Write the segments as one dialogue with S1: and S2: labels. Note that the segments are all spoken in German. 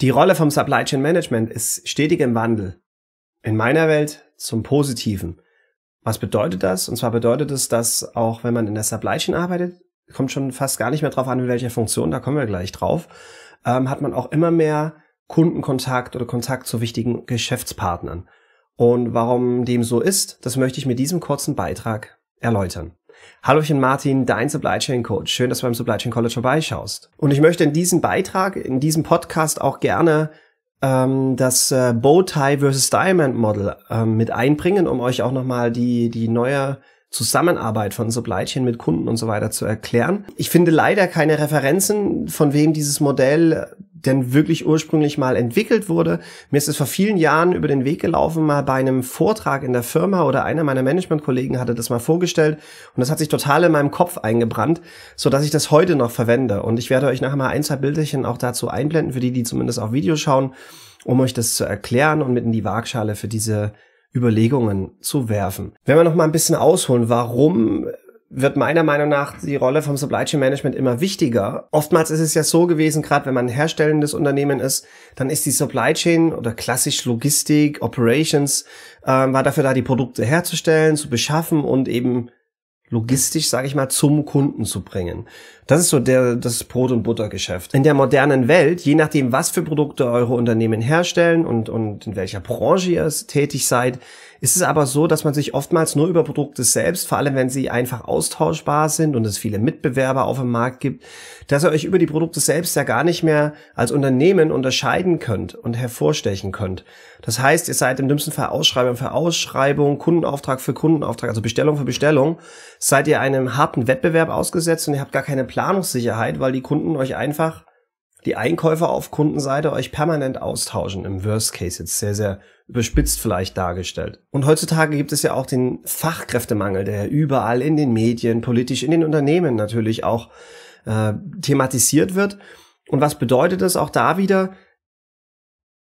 S1: Die Rolle vom Supply Chain Management ist stetig im Wandel. In meiner Welt zum Positiven. Was bedeutet das? Und zwar bedeutet es, dass auch wenn man in der Supply Chain arbeitet, kommt schon fast gar nicht mehr drauf an, in welcher Funktion, da kommen wir gleich drauf, ähm, hat man auch immer mehr Kundenkontakt oder Kontakt zu wichtigen Geschäftspartnern. Und warum dem so ist, das möchte ich mit diesem kurzen Beitrag erläutern. Hallochen Martin, dein Supply Chain Coach. Schön, dass du beim Supply Chain College vorbeischaust. Und ich möchte in diesem Beitrag, in diesem Podcast auch gerne ähm, das äh, Bowtie versus Diamond Model ähm, mit einbringen, um euch auch nochmal die, die neue Zusammenarbeit von Supply Chain mit Kunden und so weiter zu erklären. Ich finde leider keine Referenzen, von wem dieses Modell denn wirklich ursprünglich mal entwickelt wurde. Mir ist es vor vielen Jahren über den Weg gelaufen, mal bei einem Vortrag in der Firma oder einer meiner Managementkollegen hatte das mal vorgestellt und das hat sich total in meinem Kopf eingebrannt, so dass ich das heute noch verwende. Und ich werde euch nachher mal ein, zwei Bilderchen auch dazu einblenden, für die, die zumindest auf Video schauen, um euch das zu erklären und mit in die Waagschale für diese Überlegungen zu werfen. Wenn wir noch mal ein bisschen ausholen, warum wird meiner Meinung nach die Rolle vom Supply Chain Management immer wichtiger. Oftmals ist es ja so gewesen, gerade wenn man ein herstellendes Unternehmen ist, dann ist die Supply Chain oder klassisch Logistik, Operations, äh, war dafür da, die Produkte herzustellen, zu beschaffen und eben logistisch, sage ich mal, zum Kunden zu bringen. Das ist so der, das Brot- und Buttergeschäft. In der modernen Welt, je nachdem, was für Produkte eure Unternehmen herstellen und, und in welcher Branche ihr tätig seid, ist es aber so, dass man sich oftmals nur über Produkte selbst, vor allem wenn sie einfach austauschbar sind und es viele Mitbewerber auf dem Markt gibt, dass ihr euch über die Produkte selbst ja gar nicht mehr als Unternehmen unterscheiden könnt und hervorstechen könnt. Das heißt, ihr seid im dümmsten Fall Ausschreibung für Ausschreibung, Kundenauftrag für Kundenauftrag, also Bestellung für Bestellung, seid ihr einem harten Wettbewerb ausgesetzt und ihr habt gar keine Planungssicherheit, weil die Kunden euch einfach die Einkäufer auf Kundenseite euch permanent austauschen. Im Worst Case jetzt sehr, sehr überspitzt vielleicht dargestellt. Und heutzutage gibt es ja auch den Fachkräftemangel, der überall in den Medien, politisch in den Unternehmen natürlich auch äh, thematisiert wird. Und was bedeutet das auch da wieder?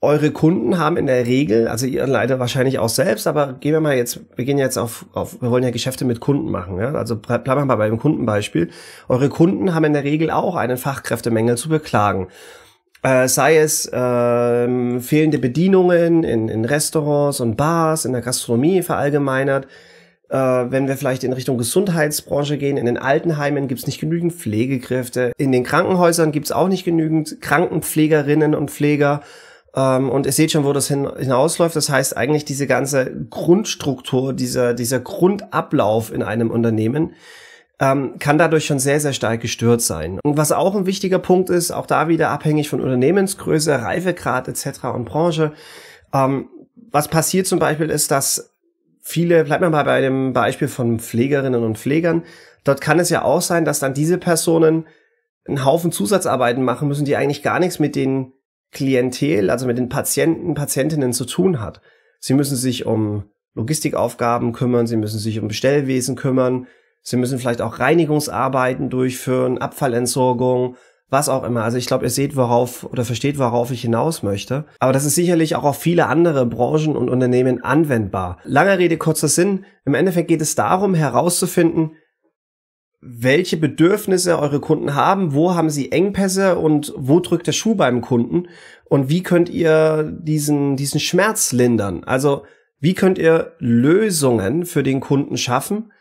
S1: eure Kunden haben in der Regel, also ihr leider wahrscheinlich auch selbst, aber gehen wir mal jetzt, wir gehen jetzt auf, auf wir wollen ja Geschäfte mit Kunden machen, ja? also bleiben wir mal bei dem Kundenbeispiel. Eure Kunden haben in der Regel auch einen Fachkräftemangel zu beklagen. Äh, sei es ähm, fehlende Bedienungen in, in Restaurants und Bars, in der Gastronomie verallgemeinert. Äh, wenn wir vielleicht in Richtung Gesundheitsbranche gehen, in den Altenheimen gibt's nicht genügend Pflegekräfte, in den Krankenhäusern gibt's auch nicht genügend Krankenpflegerinnen und Pfleger. Ähm, und ihr seht schon, wo das hin, hinausläuft. Das heißt eigentlich diese ganze Grundstruktur, dieser, dieser Grundablauf in einem Unternehmen ähm, kann dadurch schon sehr, sehr stark gestört sein. Und was auch ein wichtiger Punkt ist, auch da wieder abhängig von Unternehmensgröße, Reifegrad etc. und Branche. Ähm, was passiert zum Beispiel ist, dass viele, bleibt man mal bei dem Beispiel von Pflegerinnen und Pflegern, dort kann es ja auch sein, dass dann diese Personen einen Haufen Zusatzarbeiten machen müssen, die eigentlich gar nichts mit den Klientel, also mit den Patienten, Patientinnen zu tun hat. Sie müssen sich um Logistikaufgaben kümmern, sie müssen sich um Bestellwesen kümmern, sie müssen vielleicht auch Reinigungsarbeiten durchführen, Abfallentsorgung, was auch immer. Also ich glaube, ihr seht, worauf oder versteht, worauf ich hinaus möchte. Aber das ist sicherlich auch auf viele andere Branchen und Unternehmen anwendbar. Langer Rede, kurzer Sinn. Im Endeffekt geht es darum, herauszufinden, welche Bedürfnisse eure Kunden haben, wo haben sie Engpässe und wo drückt der Schuh beim Kunden und wie könnt ihr diesen, diesen Schmerz lindern? Also wie könnt ihr Lösungen für den Kunden schaffen,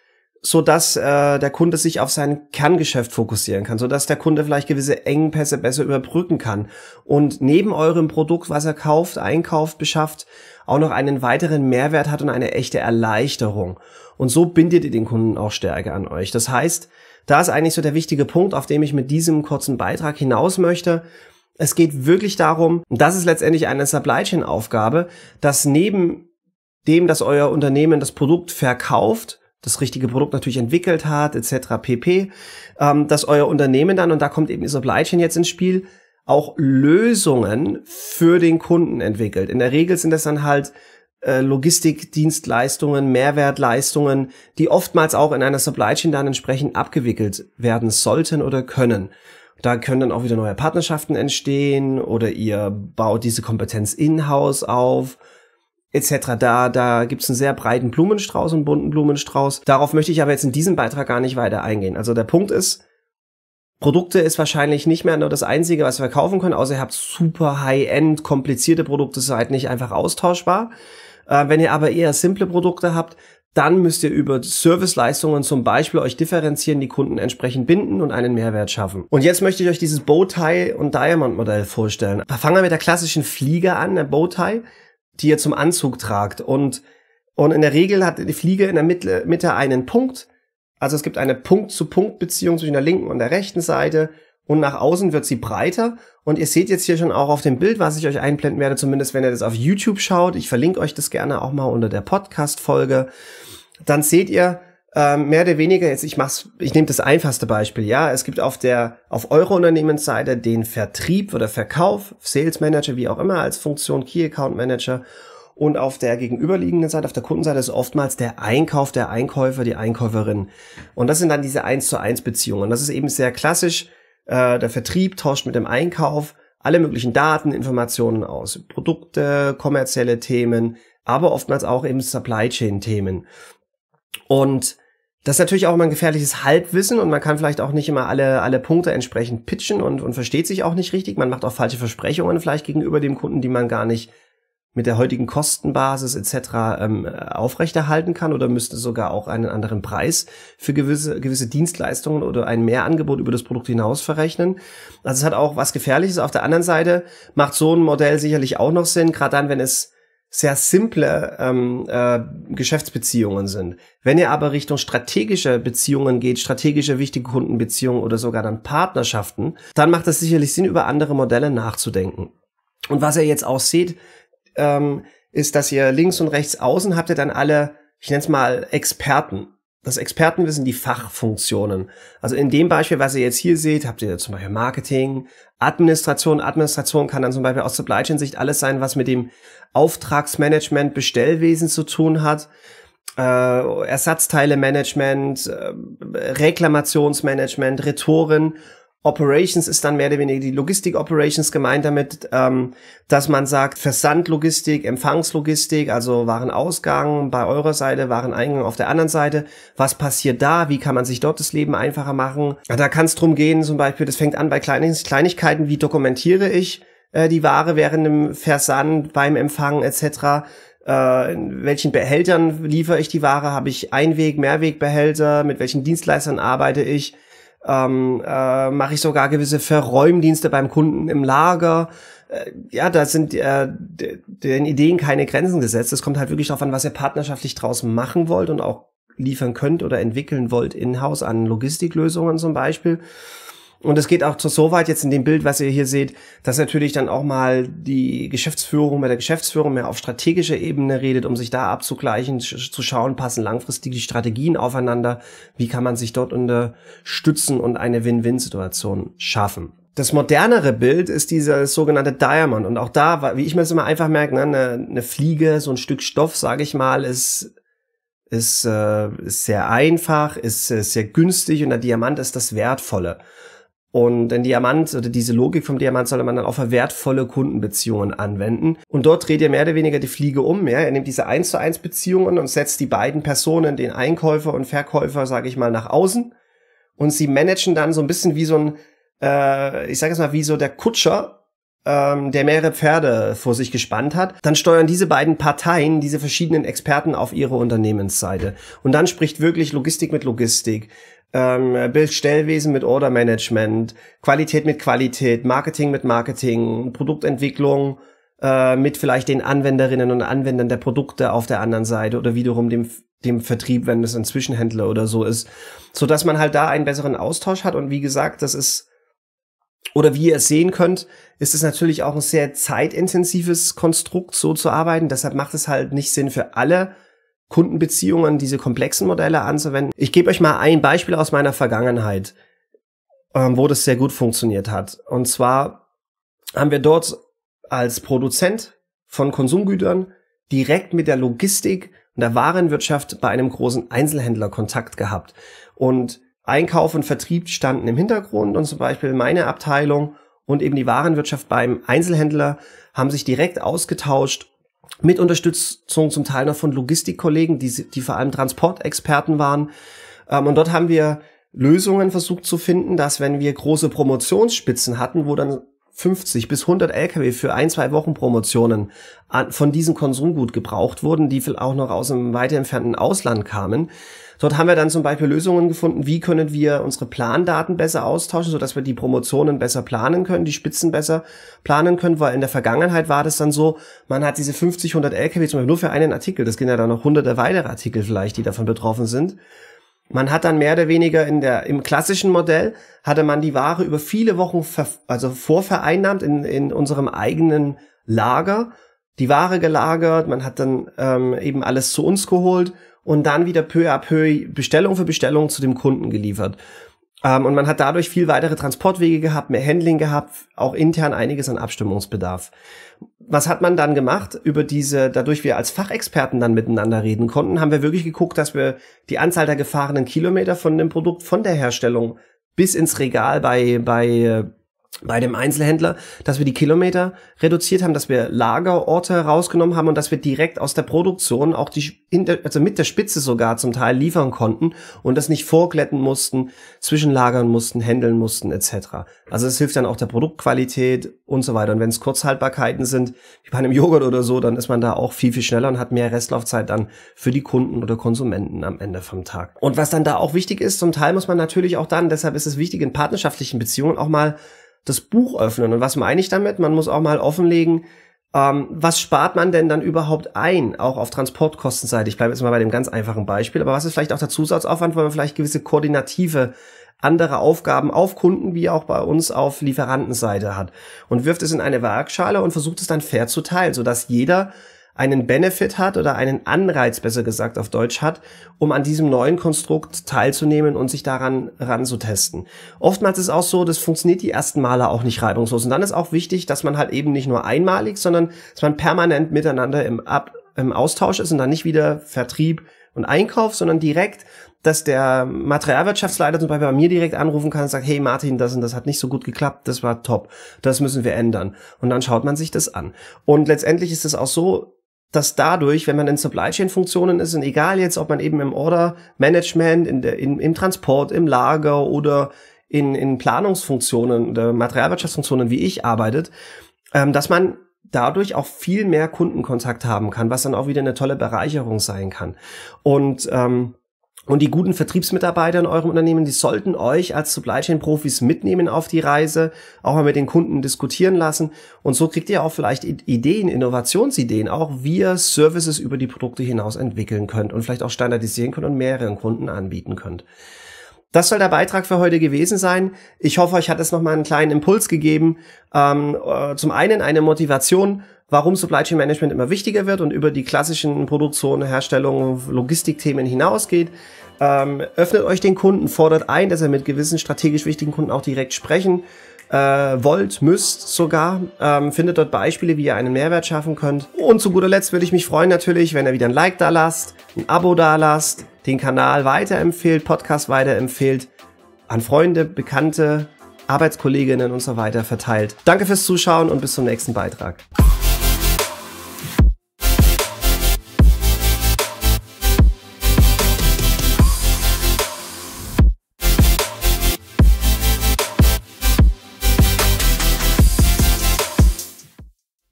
S1: so dass äh, der Kunde sich auf sein Kerngeschäft fokussieren kann, so dass der Kunde vielleicht gewisse Engpässe besser überbrücken kann und neben eurem Produkt, was er kauft, einkauft, beschafft, auch noch einen weiteren Mehrwert hat und eine echte Erleichterung. Und so bindet ihr den Kunden auch stärker an euch. Das heißt, da ist eigentlich so der wichtige Punkt, auf dem ich mit diesem kurzen Beitrag hinaus möchte. Es geht wirklich darum, und das ist letztendlich eine Supply Chain Aufgabe, dass neben dem, dass euer Unternehmen das Produkt verkauft, das richtige Produkt natürlich entwickelt hat, etc. pp, ähm, dass euer Unternehmen dann, und da kommt eben die Supply Chain jetzt ins Spiel, auch Lösungen für den Kunden entwickelt. In der Regel sind das dann halt äh, Logistikdienstleistungen, Mehrwertleistungen, die oftmals auch in einer Supply Chain dann entsprechend abgewickelt werden sollten oder können. Da können dann auch wieder neue Partnerschaften entstehen oder ihr baut diese Kompetenz in-house auf etc. Da, da gibt's einen sehr breiten Blumenstrauß und bunten Blumenstrauß. Darauf möchte ich aber jetzt in diesem Beitrag gar nicht weiter eingehen. Also der Punkt ist, Produkte ist wahrscheinlich nicht mehr nur das Einzige, was wir verkaufen können, außer ihr habt super High-End, komplizierte Produkte, seid nicht einfach austauschbar. Äh, wenn ihr aber eher simple Produkte habt, dann müsst ihr über Serviceleistungen zum Beispiel euch differenzieren, die Kunden entsprechend binden und einen Mehrwert schaffen. Und jetzt möchte ich euch dieses Bowtie und Diamond Modell vorstellen. Fangen wir mit der klassischen Fliege an, der Bowtie, die ihr zum Anzug tragt. Und, und in der Regel hat die Fliege in der Mitte einen Punkt, also es gibt eine Punkt-zu-Punkt-Beziehung zwischen der linken und der rechten Seite und nach außen wird sie breiter. Und ihr seht jetzt hier schon auch auf dem Bild, was ich euch einblenden werde, zumindest wenn ihr das auf YouTube schaut. Ich verlinke euch das gerne auch mal unter der Podcast-Folge. Dann seht ihr äh, mehr oder weniger, jetzt ich mach's, ich nehme das einfachste Beispiel, ja. Es gibt auf der, auf eurer Unternehmensseite den Vertrieb oder Verkauf, Sales Manager, wie auch immer, als Funktion Key Account Manager. Und auf der gegenüberliegenden Seite, auf der Kundenseite ist oftmals der Einkauf, der Einkäufer, die Einkäuferin. Und das sind dann diese 1 zu 1 Beziehungen. Das ist eben sehr klassisch. Äh, der Vertrieb tauscht mit dem Einkauf alle möglichen Daten, Informationen aus. Produkte, kommerzielle Themen, aber oftmals auch eben Supply Chain Themen. Und das ist natürlich auch immer ein gefährliches Halbwissen und man kann vielleicht auch nicht immer alle, alle Punkte entsprechend pitchen und, und versteht sich auch nicht richtig. Man macht auch falsche Versprechungen vielleicht gegenüber dem Kunden, die man gar nicht mit der heutigen Kostenbasis etc. Ähm, aufrechterhalten kann oder müsste sogar auch einen anderen Preis für gewisse, gewisse Dienstleistungen oder ein Mehrangebot über das Produkt hinaus verrechnen. Also es hat auch was Gefährliches. Auf der anderen Seite macht so ein Modell sicherlich auch noch Sinn, gerade dann, wenn es sehr simple ähm, äh, Geschäftsbeziehungen sind. Wenn ihr aber Richtung strategische Beziehungen geht, strategische wichtige Kundenbeziehungen oder sogar dann Partnerschaften, dann macht es sicherlich Sinn, über andere Modelle nachzudenken. Und was ihr jetzt auch seht, ähm, ist, dass ihr links und rechts außen habt ihr dann alle, ich nenne es mal Experten. Das Expertenwissen, die Fachfunktionen. Also in dem Beispiel, was ihr jetzt hier seht, habt ihr zum Beispiel Marketing, Administration. Administration kann dann zum Beispiel aus Supply Chain Sicht alles sein, was mit dem Auftragsmanagement, Bestellwesen zu tun hat. Äh, Ersatzteilemanagement, äh, Reklamationsmanagement, Rhetoren Operations ist dann mehr oder weniger die Logistik-Operations gemeint damit, ähm, dass man sagt, Versandlogistik, Empfangslogistik, also Warenausgang bei eurer Seite, Wareneingang auf der anderen Seite. Was passiert da? Wie kann man sich dort das Leben einfacher machen? Da kann es drum gehen, zum Beispiel, das fängt an bei Kleinigkeiten, wie dokumentiere ich äh, die Ware während dem Versand, beim Empfang etc äh, in welchen Behältern liefere ich die Ware, habe ich Einweg, Mehrwegbehälter, mit welchen Dienstleistern arbeite ich, ähm, äh, mache ich sogar gewisse Verräumdienste beim Kunden im Lager. Äh, ja, da sind äh, den Ideen keine Grenzen gesetzt. Es kommt halt wirklich darauf an, was ihr partnerschaftlich draus machen wollt und auch liefern könnt oder entwickeln wollt in-house an Logistiklösungen zum Beispiel. Und es geht auch so weit jetzt in dem Bild, was ihr hier seht, dass natürlich dann auch mal die Geschäftsführung bei der Geschäftsführung mehr auf strategischer Ebene redet, um sich da abzugleichen, zu schauen, passen langfristig die Strategien aufeinander, wie kann man sich dort unterstützen und eine Win-Win-Situation schaffen. Das modernere Bild ist dieser sogenannte Diamond. Und auch da, wie ich mir das immer einfach merke, ne, eine, eine Fliege, so ein Stück Stoff, sage ich mal, ist ist, äh, ist sehr einfach, ist ist äh, sehr günstig und der Diamant ist das Wertvolle. Und den Diamant oder diese Logik vom Diamant sollte man dann auf wertvolle Kundenbeziehungen anwenden. Und dort dreht ihr mehr oder weniger die Fliege um. Ja? Ihr nehmt diese 1 zu 1 Beziehungen und setzt die beiden Personen, den Einkäufer und Verkäufer, sage ich mal, nach außen. Und sie managen dann so ein bisschen wie so ein, äh, ich sage es mal, wie so der Kutscher, ähm, der mehrere Pferde vor sich gespannt hat. Dann steuern diese beiden Parteien, diese verschiedenen Experten auf ihre Unternehmensseite. Und dann spricht wirklich Logistik mit Logistik ähm, Bildstellwesen mit Order Management, Qualität mit Qualität, Marketing mit Marketing, Produktentwicklung äh, mit vielleicht den Anwenderinnen und Anwendern der Produkte auf der anderen Seite oder wiederum dem dem Vertrieb, wenn es ein Zwischenhändler oder so ist, so dass man halt da einen besseren Austausch hat und wie gesagt, das ist oder wie ihr es sehen könnt, ist es natürlich auch ein sehr zeitintensives Konstrukt, so zu arbeiten. Deshalb macht es halt nicht Sinn für alle Kundenbeziehungen, diese komplexen Modelle anzuwenden. Ich gebe euch mal ein Beispiel aus meiner Vergangenheit, ähm, wo das sehr gut funktioniert hat. Und zwar haben wir dort als Produzent von Konsumgütern direkt mit der Logistik und der Warenwirtschaft bei einem großen Einzelhändler Kontakt gehabt. Und Einkauf und Vertrieb standen im Hintergrund und zum Beispiel meine Abteilung und eben die Warenwirtschaft beim Einzelhändler haben sich direkt ausgetauscht mit Unterstützung zum Teil noch von Logistikkollegen, die, die vor allem Transportexperten waren. Ähm, und dort haben wir Lösungen versucht zu finden, dass wenn wir große Promotionsspitzen hatten, wo dann 50 bis 100 Lkw für ein, zwei Wochen Promotionen von diesem Konsumgut gebraucht wurden, die auch noch aus einem weiter entfernten Ausland kamen. Dort haben wir dann zum Beispiel Lösungen gefunden, wie können wir unsere Plandaten besser austauschen, sodass wir die Promotionen besser planen können, die Spitzen besser planen können, weil in der Vergangenheit war das dann so, man hat diese 50, 100 Lkw zum Beispiel nur für einen Artikel, das gehen ja dann noch hunderte weitere Artikel vielleicht, die davon betroffen sind. Man hat dann mehr oder weniger in der, im klassischen Modell hatte man die Ware über viele Wochen ver, also vorvereinnahmt in, in unserem eigenen Lager, die Ware gelagert, man hat dann ähm, eben alles zu uns geholt und dann wieder peu à peu Bestellung für Bestellung zu dem Kunden geliefert. Ähm, und man hat dadurch viel weitere Transportwege gehabt, mehr Handling gehabt, auch intern einiges an Abstimmungsbedarf. Was hat man dann gemacht? Über diese, dadurch wir als Fachexperten dann miteinander reden konnten, haben wir wirklich geguckt, dass wir die Anzahl der gefahrenen Kilometer von dem Produkt, von der Herstellung bis ins Regal bei, bei äh, bei dem Einzelhändler, dass wir die Kilometer reduziert haben, dass wir Lagerorte rausgenommen haben und dass wir direkt aus der Produktion auch die, also mit der Spitze sogar zum Teil liefern konnten und das nicht vorglätten mussten, zwischenlagern mussten, händeln mussten etc. Also es hilft dann auch der Produktqualität und so weiter. Und wenn es Kurzhaltbarkeiten sind, wie bei einem Joghurt oder so, dann ist man da auch viel, viel schneller und hat mehr Restlaufzeit dann für die Kunden oder Konsumenten am Ende vom Tag. Und was dann da auch wichtig ist, zum Teil muss man natürlich auch dann, deshalb ist es wichtig, in partnerschaftlichen Beziehungen auch mal das Buch öffnen. Und was meine ich damit? Man muss auch mal offenlegen, ähm, was spart man denn dann überhaupt ein, auch auf Transportkostenseite? Ich bleibe jetzt mal bei dem ganz einfachen Beispiel, aber was ist vielleicht auch der Zusatzaufwand, weil man vielleicht gewisse koordinative andere Aufgaben auf Kunden wie auch bei uns auf Lieferantenseite hat und wirft es in eine Waagschale und versucht es dann fair zu teilen, sodass jeder einen Benefit hat oder einen Anreiz, besser gesagt auf Deutsch hat, um an diesem neuen Konstrukt teilzunehmen und sich daran ranzutesten. Oftmals ist es auch so, das funktioniert die ersten Male auch nicht reibungslos. Und dann ist auch wichtig, dass man halt eben nicht nur einmalig, sondern dass man permanent miteinander im, Ab im Austausch ist und dann nicht wieder Vertrieb und Einkauf, sondern direkt dass der Materialwirtschaftsleiter zum Beispiel bei mir direkt anrufen kann und sagt, hey Martin, das und das hat nicht so gut geklappt, das war top, das müssen wir ändern. Und dann schaut man sich das an. Und letztendlich ist es auch so, dass dadurch, wenn man in Supply Chain Funktionen ist und egal jetzt, ob man eben im Order Management, in der, in, im Transport, im Lager oder in, in Planungsfunktionen oder Materialwirtschaftsfunktionen wie ich arbeitet, ähm, dass man dadurch auch viel mehr Kundenkontakt haben kann, was dann auch wieder eine tolle Bereicherung sein kann. Und ähm, und die guten Vertriebsmitarbeiter in eurem Unternehmen, die sollten euch als Supply Chain Profis mitnehmen auf die Reise, auch mal mit den Kunden diskutieren lassen. Und so kriegt ihr auch vielleicht Ideen, Innovationsideen, auch wie ihr Services über die Produkte hinaus entwickeln könnt und vielleicht auch standardisieren könnt und mehreren Kunden anbieten könnt. Das soll der Beitrag für heute gewesen sein. Ich hoffe, euch hat es nochmal einen kleinen Impuls gegeben. Ähm, äh, zum einen eine Motivation, warum Supply Chain Management immer wichtiger wird und über die klassischen Produktion, Herstellung, Logistikthemen hinausgeht. Ähm, öffnet euch den Kunden, fordert ein, dass er mit gewissen strategisch wichtigen Kunden auch direkt sprechen äh, wollt, müsst sogar. Ähm, findet dort Beispiele, wie ihr einen Mehrwert schaffen könnt. Und zu guter Letzt würde ich mich freuen natürlich, wenn ihr wieder ein Like da lasst, ein Abo da lasst, den Kanal weiterempfehlt, Podcast weiterempfehlt, an Freunde, Bekannte, Arbeitskolleginnen und so weiter verteilt. Danke fürs Zuschauen und bis zum nächsten Beitrag.